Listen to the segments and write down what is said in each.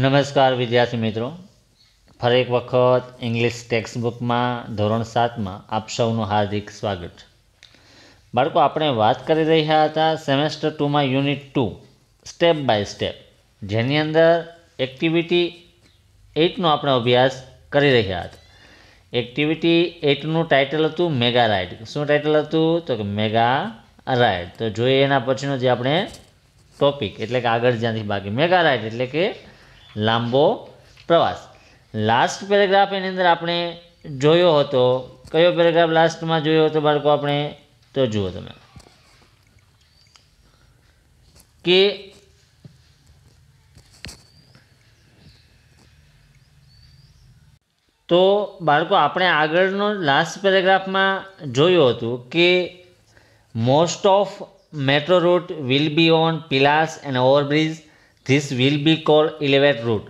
નમસ્કાર વિદ્યાર્થી મિત્રો ફરી એક વખત ઇંગ્લિશ ટેક્સ્ટ બુકમાં ધોરણ સાતમાં આપ સૌનું હાર્દિક સ્વાગત બાળકો આપણે વાત કરી રહ્યા હતા સેમેસ્ટર ટુમાં unit two step by step જેની અંદર એક્ટિવિટી એઇટનો આપણે અભ્યાસ કરી રહ્યા હતા એક્ટિવિટી એઇટનું ટાઇટલ હતું મેગા રાઇડ શું ટાઇટલ હતું તો કે મેગા રાઇડ તો જોઈએ એના પછીનો જે આપણે ટોપિક એટલે કે આગળ જ્યાંથી બાકી મેગા રાઇડ એટલે કે લાંબો પ્રવાસ લાસ્ટ પેરેગ્રાફ એની અંદર આપણે જોયો હતો કયો પેરેગ્રાફ લાસ્ટમાં જોયો હતો બાળકો આપણે તો જુઓ તમે કે તો બાળકો આપણે આગળનો લાસ્ટ પેરેગ્રાફમાં જોયું હતું કે most of metro route will be on pillars and overbridge This will be called Elevated Road.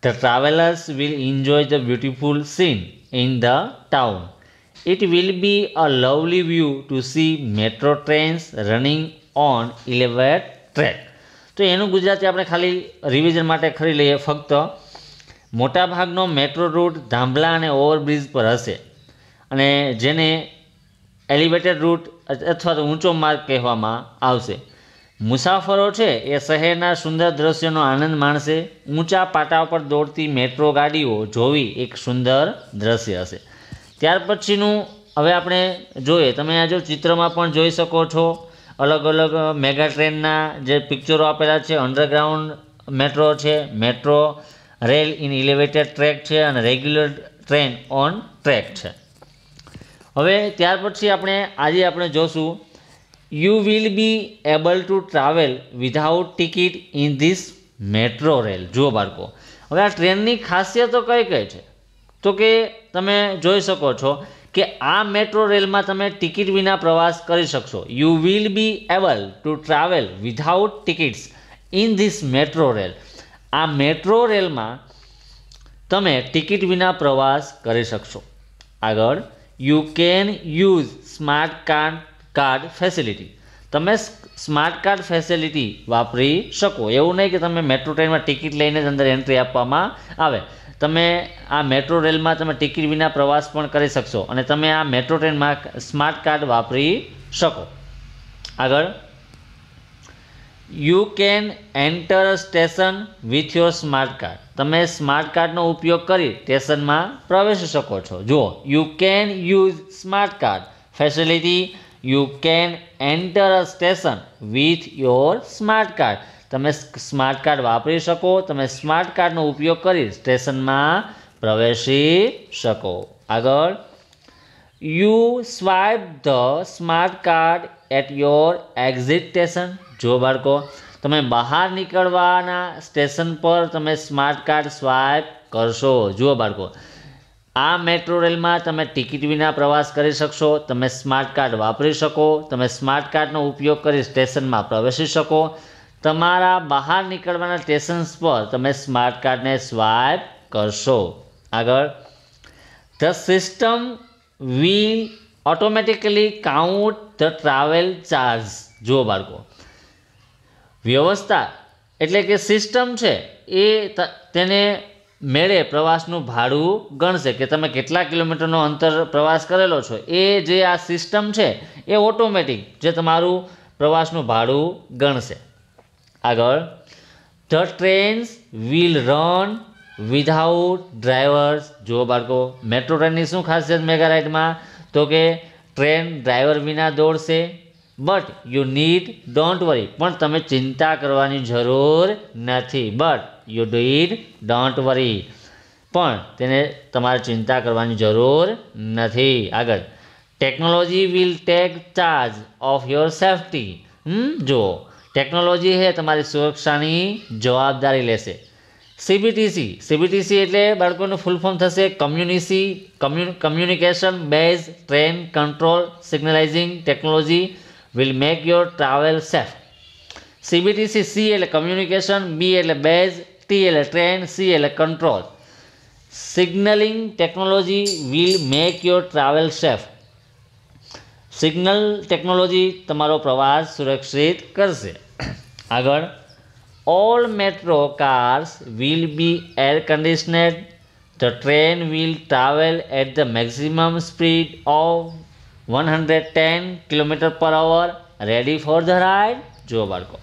The travelers will enjoy the beautiful scene in the town. It will be a lovely view to see metro trains running on elevated track. તો એનું ગુજરાતી આપણે ખાલી revision માટે ખરી લઈએ ફક્ત મોટાભાગનો metro route ધાંભલા અને ઓવરબ્રિજ પર હશે અને જેને એલિવેટેડ રૂટ અથવા તો ઊંચો માર્ગ કહેવામાં આવશે મુસાફરો છે એ શહેરના સુંદર દ્રશ્યનો આનંદ માણશે ઊંચા પાટા ઉપર દોડતી મેટ્રો ગાડીઓ જોવી એક સુંદર દ્રશ્ય હશે ત્યાર પછીનું હવે આપણે જોઈએ તમે આ જો ચિત્રમાં પણ જોઈ શકો છો અલગ અલગ મેગા ટ્રેનના જે પિક્ચરો આપેલા છે અંડરગ્રાઉન્ડ મેટ્રો છે metro rail in elevated track છે અને રેગ્યુલર ટ્રેન ઓન ટ્રેક છે હવે ત્યાર પછી આપણે આજે આપણે જોશું you will be able to travel without ticket in this metro rail જુઓ બાળકો હવે આ ટ્રેનની ખાસિયતો કઈ કઈ છે તો કે તમે જોઈ શકો છો કે આ મેટ્રો રેલમાં તમે ટિકિટ વિના પ્રવાસ કરી શકશો you will be able to travel without tickets in this metro rail આ મેટ્રો રેલમાં તમે ટિકિટ વિના પ્રવાસ કરી શકશો આગળ you can use smart card card facility તમે સ્માર્ટ કાર્ડ ફેસિલિટી વાપરી શકો એવું નહીં કે તમે મેટ્રો ટ્રેનમાં ટિકિટ લઈને જ અંદર એન્ટ્રી આપવામાં આવે તમે આ મેટ્રો રેલમાં તમે ટિકિટ વિના પ્રવાસ પણ કરી શકશો અને તમે આ મેટ્રો ટ્રેનમાં સ્માર્ટ કાર્ડ વાપરી શકો આગળ you can enter station with your smart card તમે સ્માર્ટ કાર્ડનો ઉપયોગ કરી સ્ટેશનમાં પ્રવેશી શકો છો જુઓ you can use smart card facility you can enter a station with your smart card તમે સ્માર્ટ કાર્ડ વાપરી શકો તમે સ્માર્ટ કાર્ડનો ઉપયોગ કરી સ્ટેશનમાં પ્રવેશી શકો આગળ you swipe the smart card at your exit station જો બાળકો તમે બહાર નીકળવાના સ્ટેશન પર તમે સ્માર્ટ કાર્ડ સ્વાઇપ કરશો જુઓ બાળકો આ મેટ્રો રેલમાં તમે ટિકિટ વિના પ્રવાસ કરી શકશો તમે સ્માર્ટ કાર્ડ વાપરી શકો તમે સ્માર્ટ કાર્ડનો ઉપયોગ કરી સ્ટેશનમાં પ્રવેશી શકો તમારા બહાર નીકળવાના સ્ટેશન્સ પર તમે સ્માર્ટ કાર્ડને સ્વાઇપ કરશો આગળ the system will automatically count the travel charge જુઓ બાળકો વ્યવસ્થા એટલે કે સિસ્ટમ છે એ તેને મેળે પ્રવાસનું ભાડું ગણશે કે તમે કેટલા કિલોમીટરનો અંતર પ્રવાસ કરેલો છો એ જે આ સિસ્ટમ છે એ ઓટોમેટિક જે તમારું પ્રવાસનું ભાડું ગણશે આગળ the trains will run without drivers જુઓ બાળકો મેટ્રો ટ્રેનની શું ખાસિયત મેગારાઇટમાં તો કે ટ્રેન ડ્રાઈવર વિના દોડશે but you need don't worry પણ તમે ચિંતા કરવાની જરૂર નથી but you do it don't worry પણ તેને તમારે ચિંતા કરવાની જરૂર નથી આગળ technology will take charge of your safety જુઓ ટેકનોલોજી હે તમારી સુરક્ષાની જવાબદારી લેશે સીબીટીસી સીબીટીસી એટલે બાળકોનું ફૂલ ફોર્મ થશે કમ્યુનિસી communication base train control signalising technology will make your travel safe CBTC C એટલે કમ્યુનિકેશન બી એટલે બેઝ ટી એટલે ટ્રેન સી એટલે control signalling technology will make your travel safe signal technology તમારો પ્રવાસ સુરક્ષિત કરશે આગળ all metro cars will be air conditioned the train will travel at the maximum speed of one hundred ten kilometre per hour ready for the ride જુઓ બાળકો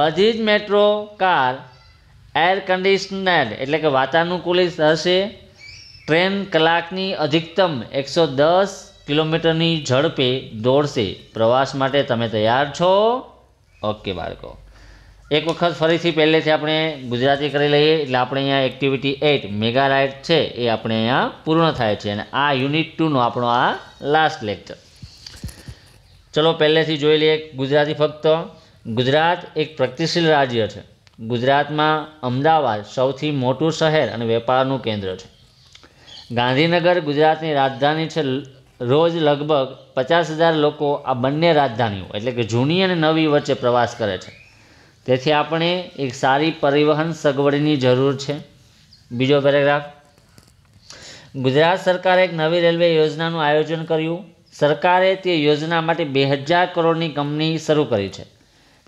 બધી જ metro car air conditioner એટલે કે વાતાનુકૂલિત હશે ટ્રેન કલાકની અધિકતમ એકસો દસ કિલોમીટરની ઝડપે દોડશે પ્રવાસ માટે તમે તૈયાર છો ઓકે બાળકો એક વખત ફરીથી પહેલેથી આપણે ગુજરાતી કરી લઈએ એટલે આપણે અહીંયા એક્ટિવિટી એઇટ મેગા રાઇડ છે એ આપણે અહીંયા પૂર્ણ થાય છે અને આ યુનિટ ટુનો આપણો આ લાસ્ટ લેક્ચર ચલો પહેલેથી જોઈ લઈએ ગુજરાતી ફક્ત ગુજરાત એક પ્રગતિશીલ રાજ્ય છે ગુજરાતમાં અમદાવાદ સૌથી મોટું શહેર અને વેપારનું કેન્દ્ર છે ગાંધીનગર ગુજરાતની રાજધાની છે રોજ લગભગ પચાસ હજાર લોકો આ બંને રાજધાનીઓ એટલે કે જૂની અને નવી વચ્ચે પ્રવાસ કરે છે તેથી આપણે એક સારી પરિવહન સગવડની જરૂર છે બીજો પેરેગ્રાફ ગુજરાત સરકારે એક નવી રેલવે યોજનાનું આયોજન કર્યું સરકારે તે યોજના માટે બે હજાર કરોડની કંપની શરૂ કરી છે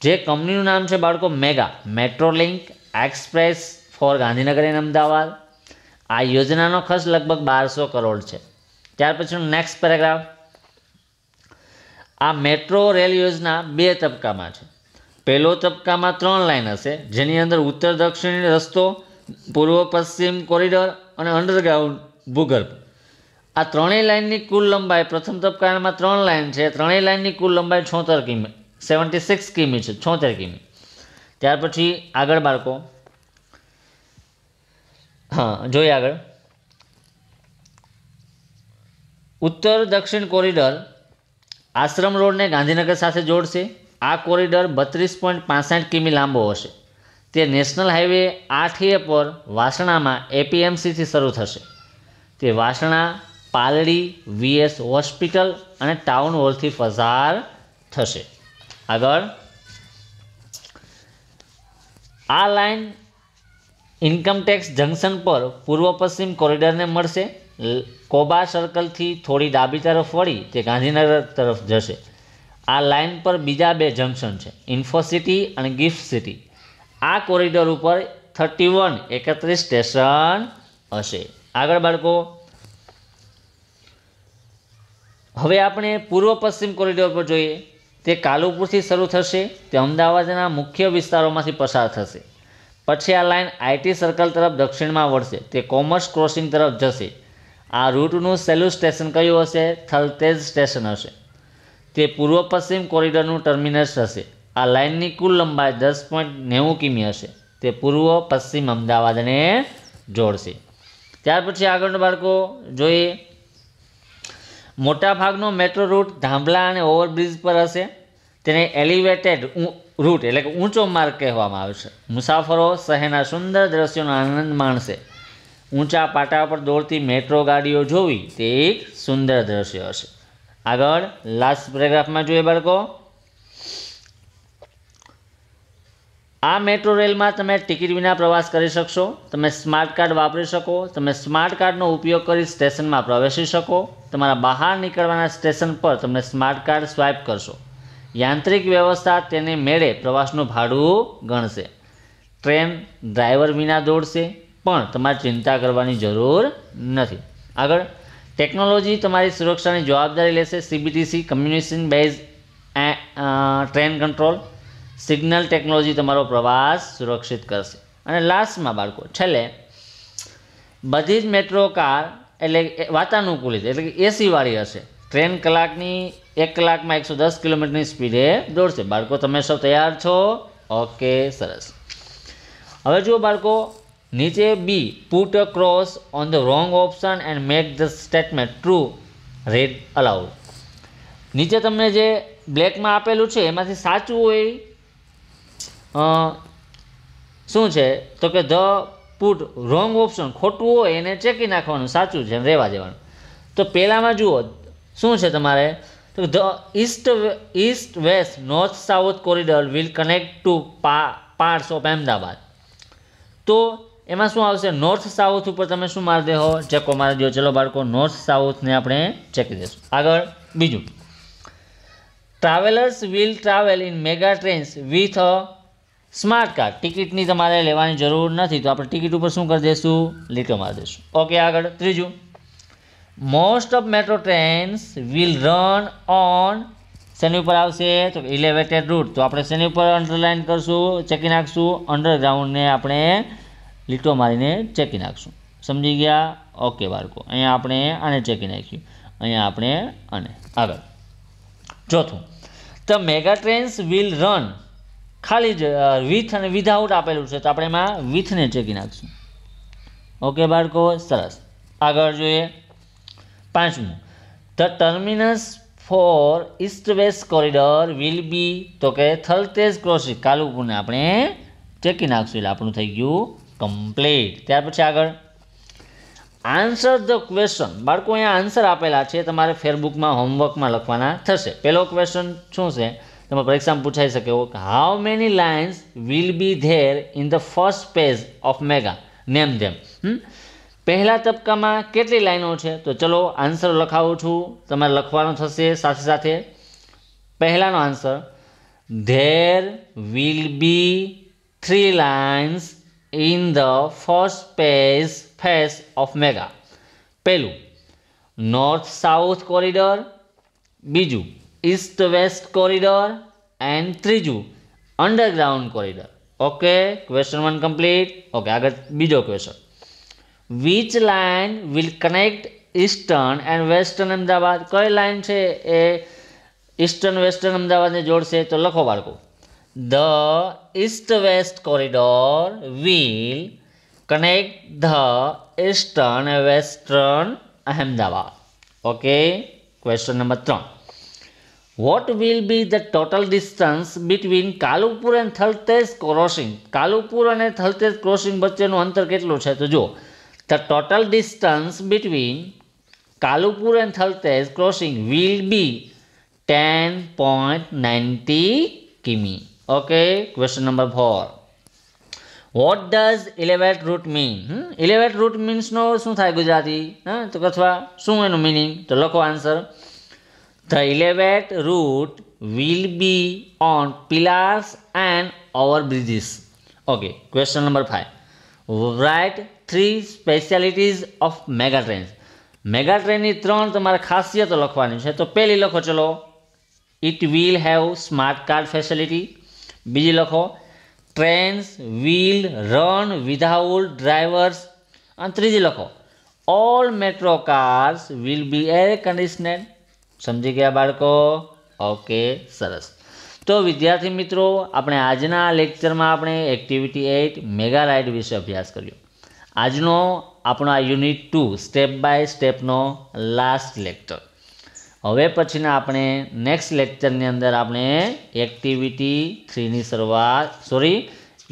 જે કંપનીનું નામ છે બાળકો mega metrolink express for Gandhinagar and Ahmedabad આ યોજનાનો ખર્ચ લગભગ બારસો કરોડ છે ત્યાર પછીનું નેક્સ્ટ પેરેગ્રાફ આ મેટ્રો રેલ યોજના બે તબક્કામાં છે પહેલો તબક્કામાં ત્રણ લાઇન હશે જેની અંદર ઉત્તર દક્ષિણ રસ્તો પૂર્વ પશ્ચિમ કોરિડોર અને અંડરગ્રાઉન્ડ ભૂગર્ભ આ ત્રણેય લાઇનની કુલ લંબાઈ પ્રથમ તબક્કામાં ત્રણ લાઇન છે ત્રણેય લાઇનની કુલ લંબાઈ છોતેર કિમી સેવન્ટી સિક્સ કિમી છે છોતેર કિમી ત્યાર પછી આગળ બાળકો હા જોઈએ આગળ ઉત્તર દક્ષિણ કોરિડર આશ્રમ રોડને ગાંધીનગર સાથે જોડશે આ કોરિડર બત્રીસ પોઈન્ટ પાસઠ કિમી લાંબો હશે તે નેશનલ હાઈવે આઠ એ પર વાસણામાં એપીએમસીથી શરૂ થશે તે વાસણા પાલડી વીએસ હોસ્પિટલ અને ટાઉન હોલથી પસાર થશે આગળ આ લાઇન ઇન્કમટેક્સ જંકશન પર પૂર્વ પશ્ચિમ કોરિડોરને મળશે કોબા સર્કલથી થોડી ડાબી તરફ વળી તે ગાંધીનગર તરફ જશે આ લાઇન પર બીજા બે જંકશન છે ઇન્ફોસિટી અને ગિફ્ટ સિટી આ કોરિડોર ઉપર થર્ટી વન એકત્રીસ સ્ટેશન હશે આગળ બાળકો હવે આપણે પૂર્વ પશ્ચિમ કોરિડોર પર જોઈએ તે કાલુપુરથી શરૂ થશે તે અમદાવાદના મુખ્ય વિસ્તારોમાંથી પસાર થશે પછી આ લાઇન આઈટી સર્કલ તરફ દક્ષિણમાં વળશે તે કોમર્સ ક્રોસિંગ તરફ જશે આ રૂટનું સહેલું સ્ટેશન કયું હશે થલતેજ સ્ટેશન હશે તે પૂર્વ પશ્ચિમ કોરિડોરનું ટર્મિનસ હશે આ લાઇનની કુલ લંબાઈ દસ પોઈન્ટ નેવું કિમી હશે તે પૂર્વ પશ્ચિમ અમદાવાદને જોડશે ત્યાર પછી આગળના બાળકો જોઈએ મોટાભાગનો મેટ્રો રૂટ ધાંભલા અને ઓવરબ્રિજ પર હશે તેને એલિવેટેડ રૂટ એટલે કે ઊંચો માર્ગ કહેવામાં આવશે મુસાફરો શહેરના સુંદર દ્રશ્યોનો આનંદ માણશે ઊંચા પાટા પર દોડતી મેટ્રો ગાડીઓ જોવી તે એક સુંદર દ્રશ્ય હશે આગળ લાસ્ટ પેરેગ્રાફમાં જોઈએ બાળકો આ મેટ્રો રેલમાં તમે ટિકિટ વિના પ્રવાસ કરી શકશો તમે સ્માર્ટ કાર્ડ વાપરી શકો તમે સ્માર્ટ કાર્ડનો ઉપયોગ કરી સ્ટેશનમાં પ્રવેશી શકો તમારા બહાર નીકળવાના સ્ટેશન પર તમે સ્માર્ટ કાર્ડ સ્વાઇપ કરશો યાંત્રિક વ્યવસ્થા તેને મેળે પ્રવાસનું ભાડું ગણશે ટ્રેન ડ્રાઈવર વિના દોડશે પણ તમારે ચિંતા કરવાની જરૂર નથી આગળ ટેકનોલોજી તમારી સુરક્ષાની જવાબદારી લેશે CBTC communication base train control signal technology તમારો પ્રવાસ સુરક્ષિત કરશે અને લાસ્ટમાં બાળકો છેલ્લે બધી જ મેટ્રો કાર એટલે વાતાનુકૂલિત એટલે કે એસીવાળી હશે ટ્રેન કલાકની એક કલાકમાં એકસો દસ કિલોમીટરની સ્પીડે દોડશે બાળકો તમે સૌ તૈયાર છો ઓકે સરસ હવે જુઓ બાળકો નીચે be put a cross on the wrong option and make the statement true read aloud નીચે તમને જે બ્લેકમાં આપેલું છે એમાંથી સાચું હોય શું છે તો કે ધ પુટ રોંગ ઓપ્શન ખોટું હોય એને ચેકી નાખવાનું સાચું છે રહેવા જવાનું તો પહેલાંમાં જુઓ શું છે તમારે તો the east east west north south corridor will connect two પા પાર્ટ્સ ઓફ અહેમદાબાદ તો એમાં શું આવશે નોર્થ સાઉથ ઉપર તમે શું મારી દેહો ચેકો મારી દો ચલો બાળકો નોર્થ સાઉથને આપણે ચેકી દઈશું આગળ બીજું travellers will travel in mega trains with a smart card ટિકિટની તમારે લેવાની જરૂર નથી તો આપણે ટિકિટ ઉપર શું કરી દઈશું લીટો મારી દઈશું ઓકે આગળ ત્રીજું most of metro trains will run on શેની ઉપર આવશે તો ઇલેવેટેડ રૂટ તો આપણે શેની ઉપર અંડરલાઇન કરશું ચેકી નાખશું અંડરગ્રાઉન્ડને આપણે લીટો મારીને ચેકી નાખશું સમજી ગયા ઓકે બાળકો અહીંયા આપણે આને ચેકી નાખ્યું અહીંયા આપણે અને આગળ ચોથું the mega trains will run ખાલી જ વિથ અને વિધાઉટ આપેલું છે તો આપણે એમાં વિથને ચેકી નાખશું ઓકે બાળકો સરસ આગળ જોઈએ પાંચમું the terminus for east west corridor will be તો કે થલતેજ ક્રોસિંગ કાલુપુરને આપણે ચેકી નાખશું એટલે આપણું થઈ ગયું કમ્પ્લીટ ત્યાર પછી આગળ આન્સર ધ ક્વેશ્ચન બાળકો અહીંયા આન્સર આપેલા છે તમારે ફેરબુકમાં હોમવર્કમાં લખવાના થશે પહેલો ક્વેશ્ચન શું છે તમે પરીક્ષામાં પૂછાઈ શકે એવો કે how many lines will be there in the first page of mega name them પહેલા તબક્કામાં કેટલી લાઈનો છે તો ચલો આન્સર લખાવું છું તમારે લખવાનો થશે સાથે સાથે પહેલાનો answer there will be three lines in the first page phase of mega પહેલું નોર્થ સાઉથ કોરિડોર બીજું ઈસ્ટ વેસ્ટ કોરિડોર એન્ડ ત્રીજું underground corridor okay question one complete okay આગળ બીજો question which line will connect eastern and western Ahmedabad કઈ line છે એ eastern western અમદાવાદને જોડશે તો લખો બાળકો the east west corridor will connect the eastern western Ahmedabad okay question number ત્રણ what will be the total distance between Kalupur and Thaltej crossing Kalupur અને Thaltej crossing વચ્ચેનું અંતર કેટલું છે તો જુઓ the total distance between Kalupur and Thaltej crossing will be ten point ninety km okay question number four what does elevate route mean elevate route મીન્સનો શું થાય ગુજરાતી હા તો અથવા શું એનું મિનિંગ તો લખો answer The elevated route will be on pillars and overbridges. Okay, question number 5. Write three specialities of mega trains. Mega ટ્રેનની ત્રણ તમારે ખાસિયતો લખવાની છે તો પહેલી લખો ચલો it will have smart card facility બીજી લખો trains will run without drivers અને ત્રીજી લખો all metro cars will be air conditioned સમજી ગયા બાળકો ઓકે સરસ તો વિદ્યાર્થી મિત્રો આપણે આજના લેક્ચરમાં આપણે એક્ટિવિટી એઇટ મેગા રાઇડ વિશે અભ્યાસ કર્યો આજનો આપણો આ યુનિટ ટુ સ્ટેપ બાય સ્ટેપનો લાસ્ટ લેક્ચર હવે પછીના આપણે નેક્સ્ટ લેક્ચરની અંદર આપણે એક્ટિવિટી થ્રીની શરૂઆત સોરી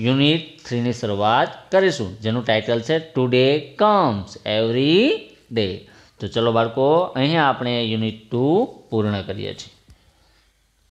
યુનિટ થ્રીની શરૂઆત કરીશું જેનું ટાઇટલ છે ટુડે કમ્સ એવરી ડે તો ચલો બાળકો અહીંયા આપણે યુનિટ ટુ પૂર્ણ કરીએ છીએ